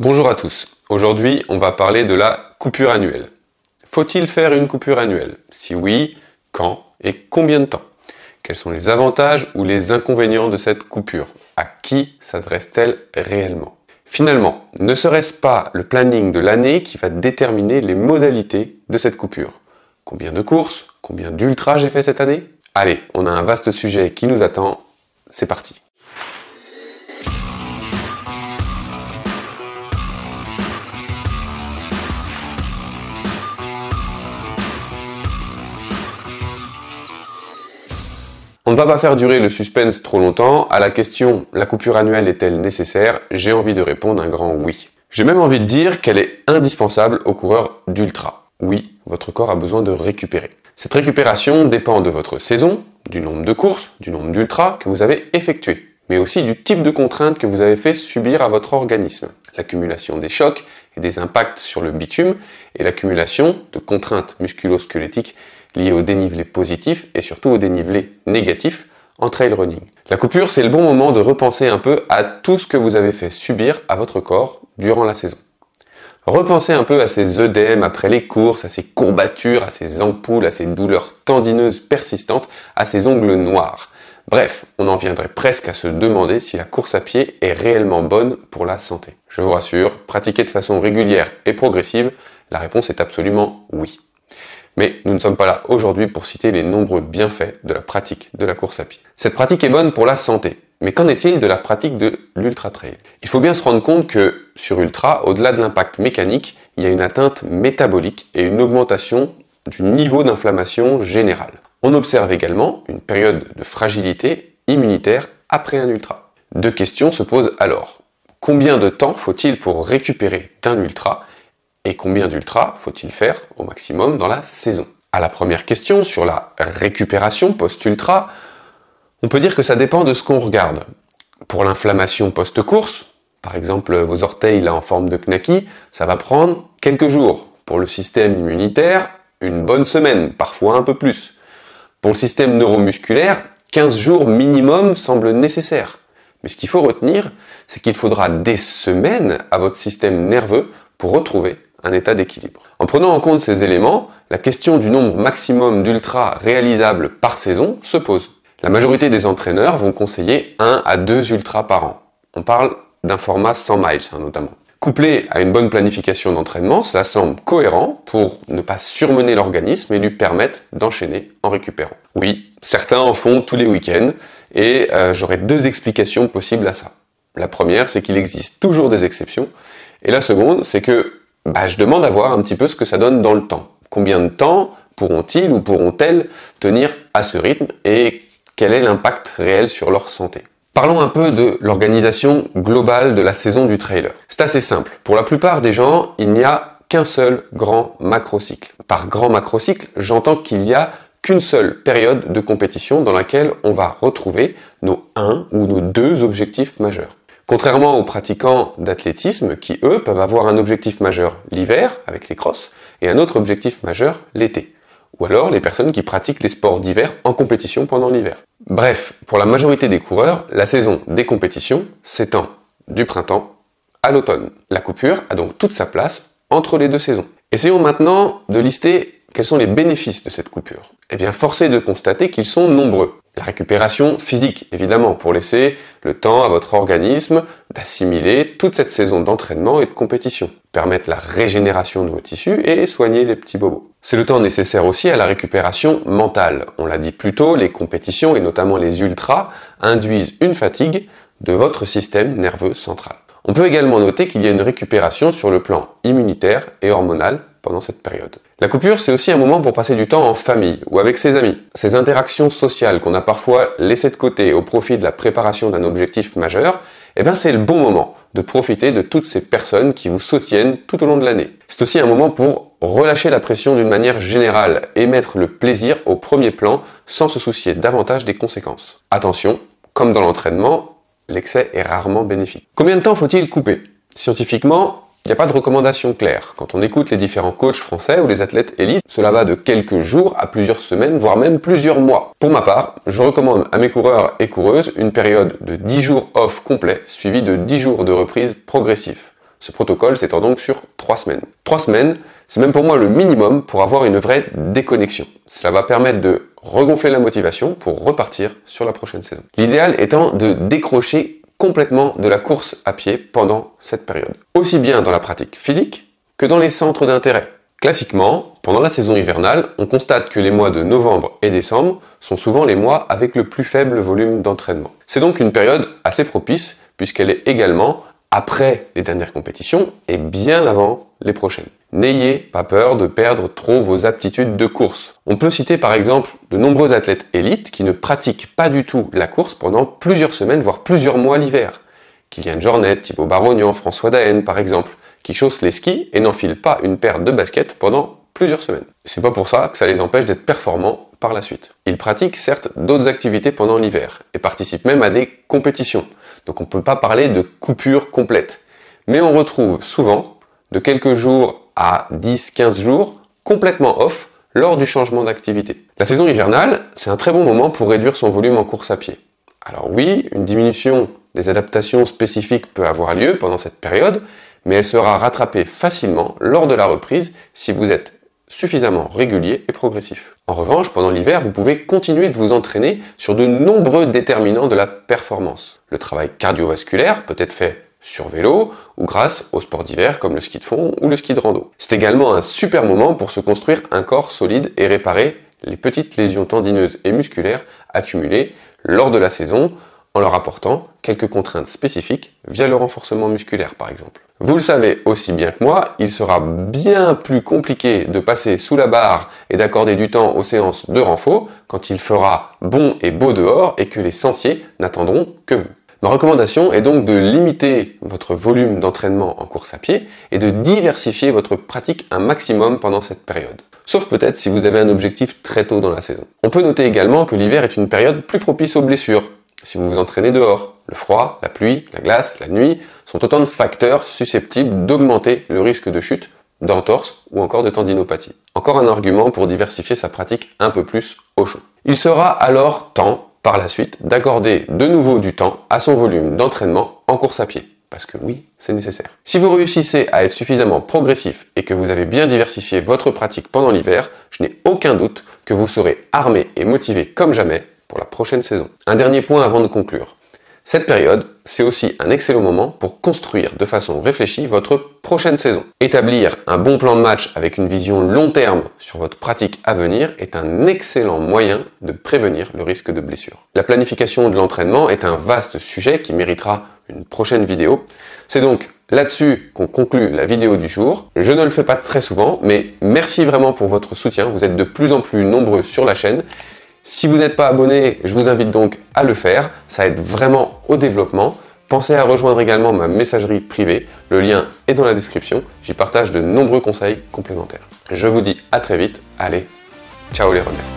Bonjour à tous. Aujourd'hui, on va parler de la coupure annuelle. Faut-il faire une coupure annuelle Si oui, quand et combien de temps Quels sont les avantages ou les inconvénients de cette coupure À qui s'adresse-t-elle réellement Finalement, ne serait-ce pas le planning de l'année qui va déterminer les modalités de cette coupure Combien de courses Combien d'ultras j'ai fait cette année Allez, on a un vaste sujet qui nous attend. C'est parti On ne va pas faire durer le suspense trop longtemps. À la question la coupure annuelle est-elle nécessaire J'ai envie de répondre un grand oui. J'ai même envie de dire qu'elle est indispensable aux coureurs d'ultra. Oui, votre corps a besoin de récupérer. Cette récupération dépend de votre saison, du nombre de courses, du nombre d'ultras que vous avez effectué, mais aussi du type de contraintes que vous avez fait subir à votre organisme. L'accumulation des chocs et des impacts sur le bitume et l'accumulation de contraintes musculosquelettiques liées au dénivelé positif et surtout au dénivelé négatif en trail running. La coupure, c'est le bon moment de repenser un peu à tout ce que vous avez fait subir à votre corps durant la saison. Repensez un peu à ces œdèmes après les courses, à ces courbatures, à ces ampoules, à ces douleurs tendineuses persistantes, à ces ongles noirs. Bref, on en viendrait presque à se demander si la course à pied est réellement bonne pour la santé. Je vous rassure, pratiquer de façon régulière et progressive, la réponse est absolument oui. Mais nous ne sommes pas là aujourd'hui pour citer les nombreux bienfaits de la pratique de la course à pied. Cette pratique est bonne pour la santé, mais qu'en est-il de la pratique de l'ultra-trail Il faut bien se rendre compte que sur ultra, au-delà de l'impact mécanique, il y a une atteinte métabolique et une augmentation du niveau d'inflammation générale. On observe également une période de fragilité immunitaire après un ultra. Deux questions se posent alors. Combien de temps faut-il pour récupérer d'un ultra et combien d'ultra faut-il faire au maximum dans la saison À la première question sur la récupération post-ultra, on peut dire que ça dépend de ce qu'on regarde. Pour l'inflammation post-course, par exemple vos orteils là en forme de knacky, ça va prendre quelques jours. Pour le système immunitaire, une bonne semaine, parfois un peu plus. Pour le système neuromusculaire, 15 jours minimum semblent nécessaires. Mais ce qu'il faut retenir, c'est qu'il faudra des semaines à votre système nerveux pour retrouver un état d'équilibre. En prenant en compte ces éléments, la question du nombre maximum d'ultras réalisables par saison se pose. La majorité des entraîneurs vont conseiller 1 à 2 ultras par an. On parle d'un format 100 miles hein, notamment. Couplé à une bonne planification d'entraînement, cela semble cohérent pour ne pas surmener l'organisme et lui permettre d'enchaîner en récupérant. Oui, certains en font tous les week-ends et euh, j'aurais j'aurai deux explications possibles à ça. La première, c'est qu'il existe toujours des exceptions et la seconde, c'est que bah, je demande à voir un petit peu ce que ça donne dans le temps. Combien de temps pourront-ils ou pourront-elles tenir à ce rythme et quel est l'impact réel sur leur santé Parlons un peu de l'organisation globale de la saison du trailer. C'est assez simple. Pour la plupart des gens, il n'y a qu'un seul grand macrocycle. Par grand macrocycle, j'entends qu'il n'y a qu'une seule période de compétition dans laquelle on va retrouver nos un ou nos deux objectifs majeurs. Contrairement aux pratiquants d'athlétisme qui, eux, peuvent avoir un objectif majeur l'hiver avec les crosses et un autre objectif majeur l'été. Ou alors les personnes qui pratiquent les sports d'hiver en compétition pendant l'hiver. Bref, pour la majorité des coureurs, la saison des compétitions s'étend du printemps à l'automne. La coupure a donc toute sa place entre les deux saisons. Essayons maintenant de lister quels sont les bénéfices de cette coupure. Eh bien, force est de constater qu'ils sont nombreux. La récupération physique, évidemment, pour laisser le temps à votre organisme d'assimiler toute cette saison d'entraînement et de compétition, permettre la régénération de vos tissus et soigner les petits bobos. C'est le temps nécessaire aussi à la récupération mentale. On l'a dit plus tôt, les compétitions et notamment les ultras induisent une fatigue de votre système nerveux central. On peut également noter qu'il y a une récupération sur le plan immunitaire et hormonal pendant cette période. La coupure, c'est aussi un moment pour passer du temps en famille ou avec ses amis. Ces interactions sociales qu'on a parfois laissées de côté au profit de la préparation d'un objectif majeur, eh bien, c'est le bon moment de profiter de toutes ces personnes qui vous soutiennent tout au long de l'année. C'est aussi un moment pour relâcher la pression d'une manière générale et mettre le plaisir au premier plan sans se soucier davantage des conséquences. Attention, comme dans l'entraînement, l'excès est rarement bénéfique. Combien de temps faut-il couper Scientifiquement, il n'y a pas de recommandation claire. Quand on écoute les différents coachs français ou les athlètes élites, cela va de quelques jours à plusieurs semaines, voire même plusieurs mois. Pour ma part, je recommande à mes coureurs et coureuses une période de 10 jours off complet, suivie de 10 jours de reprise progressif. Ce protocole s'étend donc sur 3 semaines. 3 semaines, c'est même pour moi le minimum pour avoir une vraie déconnexion. Cela va permettre de regonfler la motivation pour repartir sur la prochaine saison. L'idéal étant de décrocher complètement de la course à pied pendant cette période, aussi bien dans la pratique physique que dans les centres d'intérêt. Classiquement, pendant la saison hivernale, on constate que les mois de novembre et décembre sont souvent les mois avec le plus faible volume d'entraînement. C'est donc une période assez propice puisqu'elle est également après les dernières compétitions et bien avant les prochaines. N'ayez pas peur de perdre trop vos aptitudes de course. On peut citer par exemple de nombreux athlètes élites qui ne pratiquent pas du tout la course pendant plusieurs semaines, voire plusieurs mois l'hiver. Kylian Jornet, Thibaut Barognan, François Daen par exemple, qui chaussent les skis et n'enfilent pas une paire de baskets pendant plusieurs semaines. C'est pas pour ça que ça les empêche d'être performants par la suite. Ils pratiquent certes d'autres activités pendant l'hiver et participent même à des compétitions. Donc on ne peut pas parler de coupure complète. Mais on retrouve souvent de quelques jours à 10-15 jours complètement off lors du changement d'activité. La saison hivernale, c'est un très bon moment pour réduire son volume en course à pied. Alors oui, une diminution des adaptations spécifiques peut avoir lieu pendant cette période, mais elle sera rattrapée facilement lors de la reprise si vous êtes suffisamment régulier et progressif. En revanche, pendant l'hiver, vous pouvez continuer de vous entraîner sur de nombreux déterminants de la performance. Le travail cardiovasculaire peut être fait sur vélo ou grâce aux sports d'hiver comme le ski de fond ou le ski de rando. C'est également un super moment pour se construire un corps solide et réparer les petites lésions tendineuses et musculaires accumulées lors de la saison en leur apportant quelques contraintes spécifiques via le renforcement musculaire par exemple. Vous le savez aussi bien que moi, il sera bien plus compliqué de passer sous la barre et d'accorder du temps aux séances de renfort quand il fera bon et beau dehors et que les sentiers n'attendront que vous. Ma recommandation est donc de limiter votre volume d'entraînement en course à pied et de diversifier votre pratique un maximum pendant cette période. Sauf peut-être si vous avez un objectif très tôt dans la saison. On peut noter également que l'hiver est une période plus propice aux blessures, si vous vous entraînez dehors. Le froid, la pluie, la glace, la nuit sont autant de facteurs susceptibles d'augmenter le risque de chute, d'entorse ou encore de tendinopathie. Encore un argument pour diversifier sa pratique un peu plus au chaud. Il sera alors temps par la suite d'accorder de nouveau du temps à son volume d'entraînement en course à pied. Parce que oui, c'est nécessaire. Si vous réussissez à être suffisamment progressif et que vous avez bien diversifié votre pratique pendant l'hiver, je n'ai aucun doute que vous serez armé et motivé comme jamais pour la prochaine saison. Un dernier point avant de conclure. Cette période, c'est aussi un excellent moment pour construire de façon réfléchie votre prochaine saison. Établir un bon plan de match avec une vision long terme sur votre pratique à venir est un excellent moyen de prévenir le risque de blessure. La planification de l'entraînement est un vaste sujet qui méritera une prochaine vidéo. C'est donc là-dessus qu'on conclut la vidéo du jour. Je ne le fais pas très souvent, mais merci vraiment pour votre soutien. Vous êtes de plus en plus nombreux sur la chaîne si vous n'êtes pas abonné, je vous invite donc à le faire. Ça aide vraiment au développement. Pensez à rejoindre également ma messagerie privée. Le lien est dans la description. J'y partage de nombreux conseils complémentaires. Je vous dis à très vite. Allez, ciao les remèdes.